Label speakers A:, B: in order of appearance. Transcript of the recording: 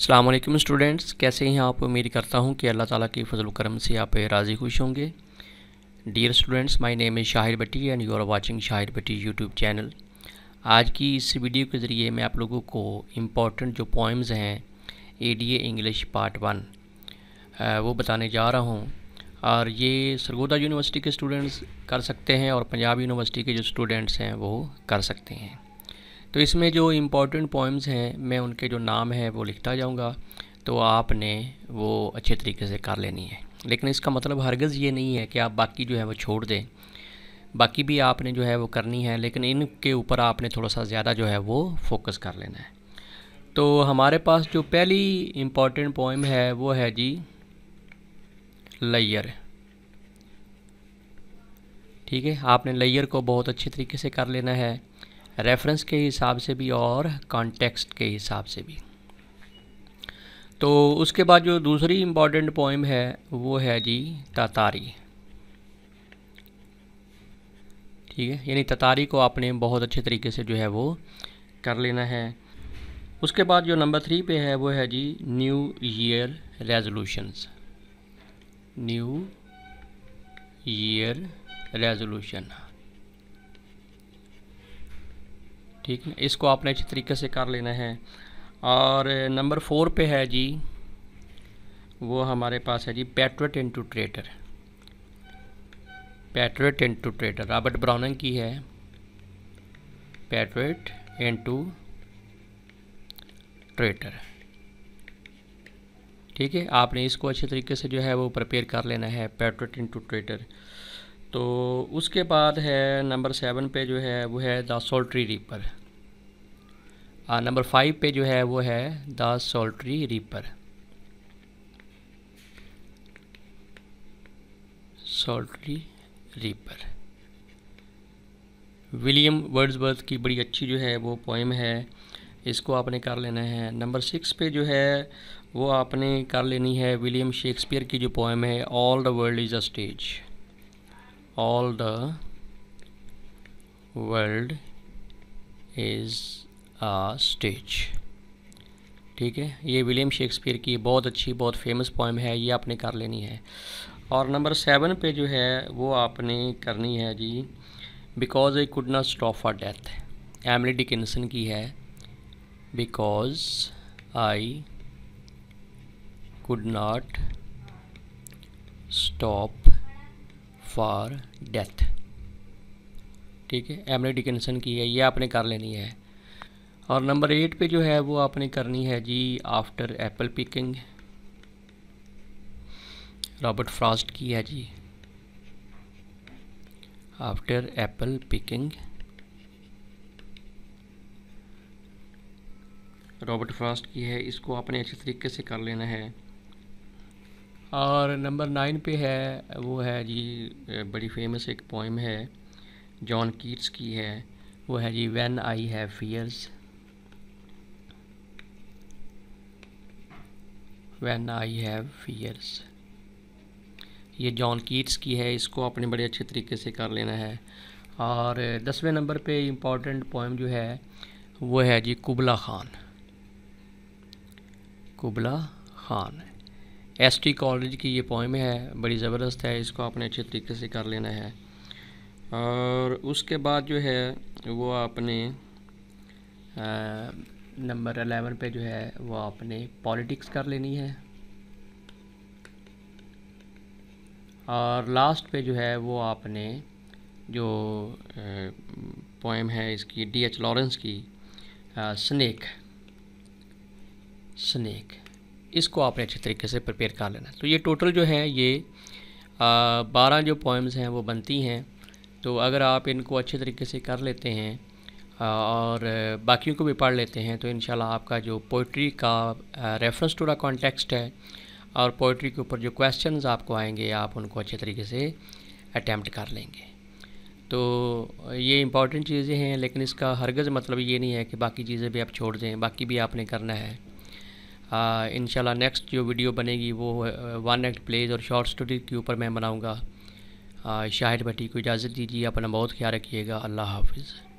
A: अल्लाम स्टूडेंट्स कैसे हैं आप उम्मीद करता हूं कि अल्लाह ताला की फजल करम से आप राज़ी खुश होंगे dear students my name is Shahir Bhatti and you are watching Shahir Bhatti YouTube channel आज की इस वीडियो के ज़रिए मैं आप लोगों को इम्पॉर्टेंट जो पोइम्स हैं A D A English part one वो बताने जा रहा हूँ और ये सरगोदा यूनिवर्सिटी के स्टूडेंट्स कर सकते हैं और पंजाब यूनिवर्सिटी के जो स्टूडेंट्स हैं वो कर सकते हैं तो इसमें जो इम्पोर्टेंट पॉइंट्स हैं मैं उनके जो नाम हैं वो लिखता जाऊँगा तो आपने वो अच्छे तरीके से कर लेनी है लेकिन इसका मतलब हरगज़ ये नहीं है कि आप बाकी जो है वो छोड़ दें बाकी भी आपने जो है वो करनी है लेकिन इनके ऊपर आपने थोड़ा सा ज़्यादा जो है वो फोकस कर लेना है तो हमारे पास जो पहली इम्पॉर्टेंट पोइम है वो है जी लेयर ठीक है आपने लेयर को बहुत अच्छे तरीके से कर लेना है रेफरेंस के हिसाब से भी और कॉन्टेक्स्ट के हिसाब से भी तो उसके बाद जो दूसरी इम्पॉर्टेंट पोइम है वो है जी ततारी ठीक है यानी ततारी को आपने बहुत अच्छे तरीके से जो है वो कर लेना है उसके बाद जो नंबर थ्री पे है वो है जी new year resolutions new year resolution ठीक है इसको आपने अच्छे तरीके से कर लेना है और नंबर फोर पे है जी वो हमारे पास है जी patriot into traitor patriot into traitor Robert Browning की है पैट्रेट इंटू ट्रेटर ठीक है आपने इसको अच्छे तरीके से जो है वो प्रिपेयर कर लेना है पैट्रेट इंटू ट्रेटर तो उसके बाद है नंबर सेवन पे जो है वो है the solitary reaper number five पे जो है वो है the solitary reaper solitary reaper William Wordsworth की बड़ी अच्छी जो है वो पोइम है इसको आपने कर लेना है नंबर सिक्स पे जो है वो आपने कर लेनी है विलियम शेक्सपियर की जो पोइम है all the world is a stage all the world is a stage ठीक है ये विलियम शेक्सपियर की बहुत अच्छी बहुत फेमस पोइम है ये आपने कर लेनी है और नंबर सेवन पे जो है वो आपने करनी है जी because I could not stop for death Emily Dickinson की है because I could not stop for death ठीक है एमरे डिकेंसन की है ये आपने कर लेनी है और नंबर एट पे जो है वो आपने करनी है जी after apple picking Robert Frost की है जी after apple picking Robert Frost की है इसको आपने अच्छे तरीके से कर लेना है और नंबर नाइन पे है वो है जी बड़ी फेमस एक पोइम है जॉन कीट्स की है वो है जी when I have fears when I have fears ये जॉन कीट्स की है इसको आपने बड़े अच्छे तरीके से कर लेना है और दसवें नंबर पे इम्पॉर्टेंट पोइम जो है वो है जी Kubla Khan Kubla Khan S T Coleridge की ये पोइम है बड़ी ज़बरदस्त है इसको आपने अच्छे तरीके से कर लेना है और उसके बाद जो है वो आपने नंबर अलेवन पे जो है वो आपने पॉलिटिक्स कर लेनी है और लास्ट पे जो है वो आपने जो पोइम है इसकी डी एच लॉरेंस की आ, स्नेक स्नेक इसको आपने अच्छे तरीके से प्रिपेयर कर लेना तो ये टोटल जो है ये बारह जो पोएम्स हैं वो बनती हैं तो अगर आप इनको अच्छे तरीके से कर लेते हैं और बाकियों को भी पढ़ लेते हैं तो इन आपका जो पोइट्री का रेफरेंस टू द कॉन्टेक्स्ट है और पोइट्री के ऊपर जो क्वेश्चंस आपको आएंगे आप उनको अच्छे तरीके से अटैम्प्ट कर लेंगे तो ये इंपॉर्टेंट चीज़ें हैं लेकिन इसका हरगज़ मतलब ये नहीं है कि बाकी चीज़ें भी आप छोड़ दें बाकी भी आपने करना है इन नेक्स्ट जो वीडियो बनेगी वो वन एक्ट प्लेज और शॉर्ट स्टोरी के ऊपर मैं बनाऊँगा शाहिद भट्टी को इजाज़त दीजिए अपना बहुत ख्याल रखिएगा अल्लाह हाफिज़